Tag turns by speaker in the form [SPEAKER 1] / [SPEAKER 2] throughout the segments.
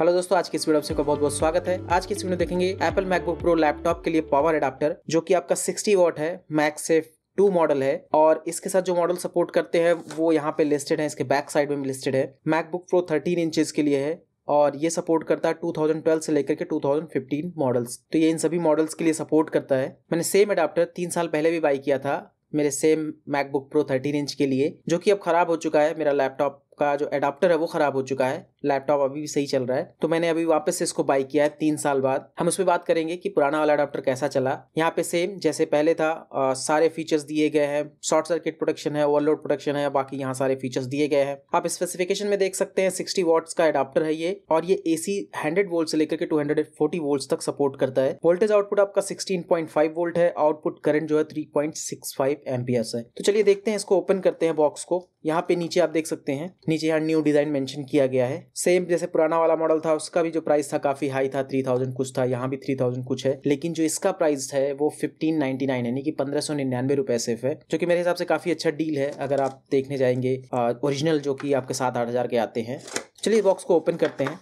[SPEAKER 1] hello दोस्तों आज की इस वीडियो आपका बहुत बहुत स्वागत है आज की इस वीडियो देखेंगे एप्पल मैकबुक प्रो लैपटॉप के लिए पावर एडाप्टर जो कि आपका 60 वॉट है मैक सेफ टू मॉडल है और इसके साथ जो मॉडल सपोर्ट करते हैं वो यहाँ पे लिस्टेड है इसके बैक साइड में भी लिस्टेड है मैकबुक प्रो थर्टीन इंचज के लिए है और ये सपोर्ट करता है 2012 से लेकर के 2015 मॉडल्स तो ये इन सभी मॉडल्स के लिए सपोर्ट करता है मैंने सेम अडाप्टर तीन साल पहले भी बाई किया था मेरे सेम मैकबुक प्रो 13 इंच के लिए जो कि अब खराब हो चुका है मेरा लैपटॉप का जो एडाप्टर है वो ख़राब हो चुका है लैपटॉप अभी भी सही चल रहा है तो मैंने अभी वापस से इसको बाई किया है तीन साल बाद हम उस पर बात करेंगे कि पुराना वाला अडाप्टर कैसा चला यहाँ पे सेम जैसे पहले था आ, सारे फीचर्स दिए गए हैं शॉर्ट सर्किट प्रोटेक्शन है ओवरलोड प्रोटेक्शन है बाकी यहाँ सारे फीचर्स दिए गए हैं आप स्पेसिफिकेशन में देख सकते हैं सिक्सटी वॉट्स का एडाप्टर है ये और ये ए सी हंड्रेड वोल्ट से लेकर के टू हंड्रेड फोर्टी वोल्ट तक सपोर्ट करता है वोल्टेज आउटपुट आपका सिक्सटीन पॉइंट फाइव वोल्ट है आउटपुट करंट जो है three point six five amperes है तो चलिए देखते हैं इसको ओपन करते हैं बॉक्स को यहाँ पे नीचे आप देख सकते हैं नीचे यहाँ न्यू डिज़ाइन मेंशन किया गया है सेम जैसे पुराना वाला मॉडल था उसका भी जो प्राइस था काफ़ी हाई था थ्री थाउजेंड कुछ था यहाँ भी थ्री थाउजेंड कुछ है लेकिन जो इसका प्राइस है वो फिफ्टीन नाइनटी नाइन यानी कि पंद्रह सौ निन्यानवे रुपये सिर्फ है जो कि मेरे हिसाब से काफ़ी अच्छा डील है अगर आप देखने जाएंगे ओरिजिनल जो कि आपके सात आठ हज़ार के आते हैं चलिए बॉक्स को ओपन करते हैं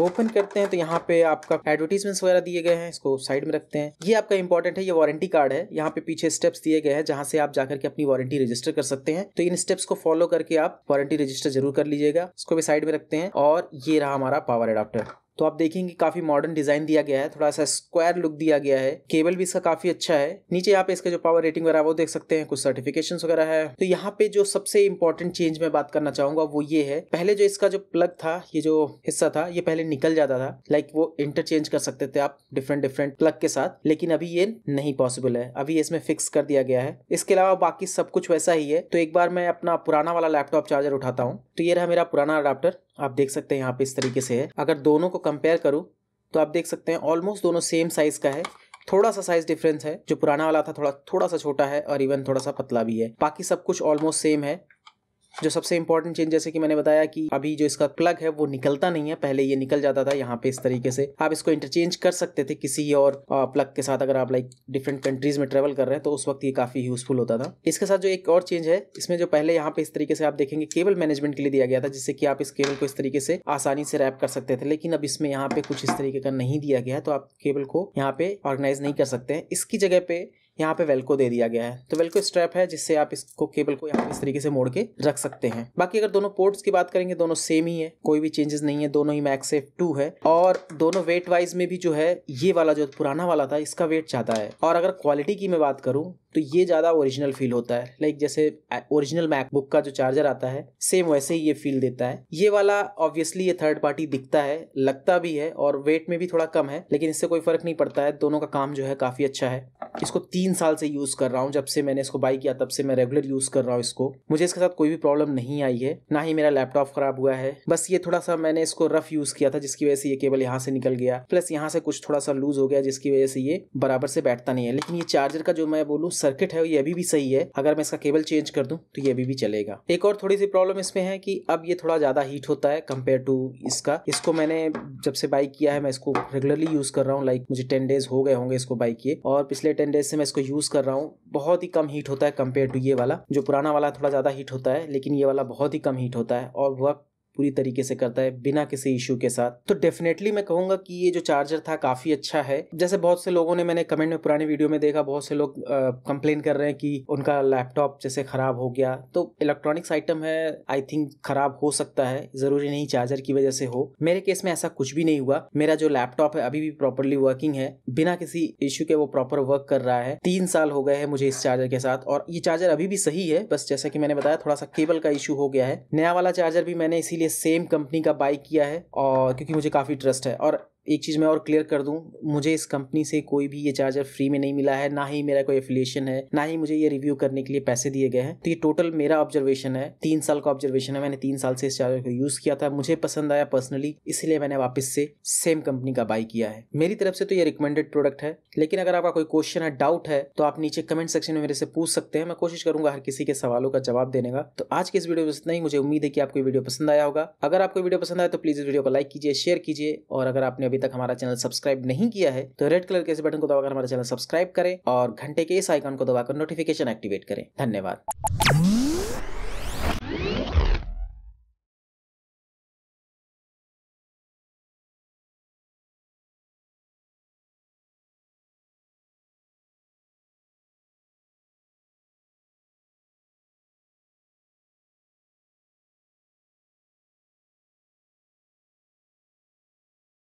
[SPEAKER 1] ओपन करते हैं तो यहाँ पे आपका एडवर्टीजमेंट्स वगैरह दिए गए हैं इसको साइड में रखते हैं ये आपका इंपॉर्टेंट है ये वारंटी कार्ड है यहाँ पे पीछे स्टेप्स दिए गए हैं जहाँ से आप जाकर के अपनी वारंटी रजिस्टर कर सकते हैं तो इन स्टेप्स को फॉलो करके आप वारंटी रजिस्टर जरूर कर लीजिएगा इसको भी साइड में रखते हैं और ये रहा हमारा पावर एडाप्टर तो आप देखेंगे काफ़ी मॉडर्न डिज़ाइन दिया गया है थोड़ा सा स्क्वायर लुक दिया गया है केबल भी इसका काफ़ी अच्छा है नीचे आप इसका जो पावर रेटिंग वगैरह वो देख सकते हैं कुछ सर्टिफिकेशन वगैरह है तो यहाँ पे जो सबसे इंपॉर्टेंट चेंज मैं बात करना चाहूंगा वो ये है पहले जो इसका जो प्लग था ये जो हिस्सा था ये पहले निकल जाता था लाइक वो इंटरचेंज कर सकते थे आप डिफरेंट डिफरेंट प्लग के साथ लेकिन अभी ये नहीं पॉसिबल है अभी इसमें फिक्स कर दिया गया है इसके अलावा बाकी सब कुछ वैसा ही है तो एक बार मैं अपना पुराना वाला लैपटॉप चार्जर उठाता हूँ तो ये रहा मेरा पुराना अडाप्टर आप देख सकते हैं यहाँ पे इस तरीके से है अगर दोनों को कंपेयर करूँ तो आप देख सकते हैं ऑलमोस्ट दोनों सेम साइज़ का है थोड़ा सा साइज डिफरेंस है जो पुराना वाला था थोड़ा थोड़ा सा छोटा है और इवन थोड़ा सा पतला भी है बाकी सब कुछ ऑलमोस्ट सेम है जो सबसे इंपॉर्टेंट चेंज जैसे कि मैंने बताया कि अभी जो इसका प्लग है वो निकलता नहीं है पहले ये निकल जाता था यहाँ पे इस तरीके से आप इसको इंटरचेंज कर सकते थे किसी और प्लग के साथ अगर आप लाइक डिफरेंट कंट्रीज में ट्रेवल कर रहे हैं तो उस वक्त ये काफ़ी यूजफुल होता था इसके साथ जो एक और चेंज है इसमें जो पहले यहाँ पे इस तरीके से आप देखेंगे केबल मैनेजमेंट के लिए दिया गया था जिससे कि आप इस केबल को इस तरीके से आसानी से रैप कर सकते थे लेकिन अब इसमें यहाँ पे कुछ इस तरीके का नहीं दिया गया है तो आप केबल को यहाँ पे ऑर्गेनाइज नहीं कर सकते हैं इसकी जगह पे यहाँ पे वेल्को दे दिया गया है तो वेल्को स्ट्रैप है जिससे आप इसको केबल को यहाँ इस तरीके से मोड़ के रख सकते हैं बाकी अगर दोनों पोर्ट्स की बात करेंगे दोनों सेम ही है कोई भी चेंजेस नहीं है दोनों ही सेफ टू है और दोनों वेट वाइज में भी जो है ये वाला जो पुराना वाला था इसका वेट ज्यादा है और अगर क्वालिटी की मैं बात करूँ तो ये ज़्यादा ओरिजिनल फील होता है लाइक जैसे ओरिजिनल मैकबुक का जो चार्जर आता है सेम वैसे ही ये फील देता है ये वाला ऑब्वियसली ये थर्ड पार्टी दिखता है लगता भी है और वेट में भी थोड़ा कम है लेकिन इससे कोई फर्क नहीं पड़ता है दोनों का काम जो है काफ़ी अच्छा है इसको तीन तीन साल से यूज़ कर रहा हूँ जब से मैंने इसको बाई किया तब से मैं रेगुलर यूज़ कर रहा हूँ इसको मुझे इसके साथ कोई भी प्रॉब्लम नहीं आई है ना ही मेरा लैपटॉप ख़राब हुआ है बस ये थोड़ा सा मैंने इसको रफ यूज़ किया था जिसकी वजह से ये केबल यहाँ से निकल गया प्लस यहाँ से कुछ थोड़ा सा लूज़ हो गया जिसकी वजह से ये बराबर से बैठता नहीं है लेकिन ये चार्जर का जो मैं बोलूँ सर्किट है ये अभी भी सही है अगर मैं इसका केबल चेंज कर दूँ तो ये अभी भी चलेगा एक और थोड़ी सी प्रॉब्लम इसमें है कि अब ये थोड़ा ज़्यादा हीट होता है कम्पेयर टू इसका इसको मैंने जब से बाई किया है मैं इसको रेगुलरली यूज़ कर रहा हूँ लाइक मुझे टेन डेज हो गए होंगे इसको बाई किए और पिछले टेन डेज से मैं इसको यूज़ कर रहा हूँ बहुत ही कम हीट होता है कंपेयर टू ये वाला जो पुराना वाला थोड़ा ज़्यादा हीट होता है लेकिन ये वाला बहुत ही कम हीट होता है और वह पूरी तरीके से करता है बिना किसी इशू के साथ तो डेफिनेटली मैं कहूंगा कि ये जो चार्जर था काफ़ी अच्छा है जैसे बहुत से लोगों ने मैंने कमेंट में पुराने वीडियो में देखा बहुत से लोग कंप्लेन कर रहे हैं कि उनका लैपटॉप जैसे ख़राब हो गया तो इलेक्ट्रॉनिक्स आइटम है आई थिंक ख़राब हो सकता है ज़रूरी नहीं चार्जर की वजह से हो मेरे केस में ऐसा कुछ भी नहीं हुआ मेरा जो लैपटॉप है अभी भी प्रॉपरली वर्किंग है बिना किसी इशू के वो प्रॉपर वर्क कर रहा है तीन साल हो गए हैं मुझे इस चार्जर के साथ और ये चार्जर अभी भी सही है बस जैसा कि मैंने बताया थोड़ा सा केबल का इशू हो गया है नया वाला चार्जर भी मैंने इसीलिए ये सेम कंपनी का बाई किया है और क्योंकि मुझे काफ़ी ट्रस्ट है और एक चीज़ मैं और क्लियर कर दूं मुझे इस कंपनी से कोई भी ये चार्जर फ्री में नहीं मिला है ना ही मेरा कोई एफिलेशन है ना ही मुझे ये रिव्यू करने के लिए पैसे दिए गए हैं तो ये टोटल मेरा ऑब्जर्वेशन है तीन साल का ऑब्जर्वेशन है मैंने तीन साल से इस चार्जर को यूज़ किया था मुझे पसंद आया पर्सनली इसलिए मैंने वापस से सेम कंपनी का बाई किया है मेरी तरफ से तो ये रिकमेंडेड प्रोडक्ट है लेकिन अगर आपका कोई क्वेश्चन है डाउट है तो आप नीचे कमेंट सेक्शन में मेरे से पूछ सकते हैं मैं कोशिश करूंगा हर किसी के सवालों का जवाब देने का तो आज के इस वीडियो में इतना ही मुझे उम्मीद है कि आपको वीडियो पसंद आया होगा अगर आपको वीडियो पसंद आया तो प्लीज़ इस वीडियो को लाइक कीजिए शेयर कीजिए और अगर आपने अभी तक हमारा चैनल सब्सक्राइब नहीं किया है तो रेड कलर के इस बटन को दबाकर हमारा चैनल सब्सक्राइब करें और घंटे के इस आइकन को दबाकर नोटिफिकेशन एक्टिवेट करें धन्यवाद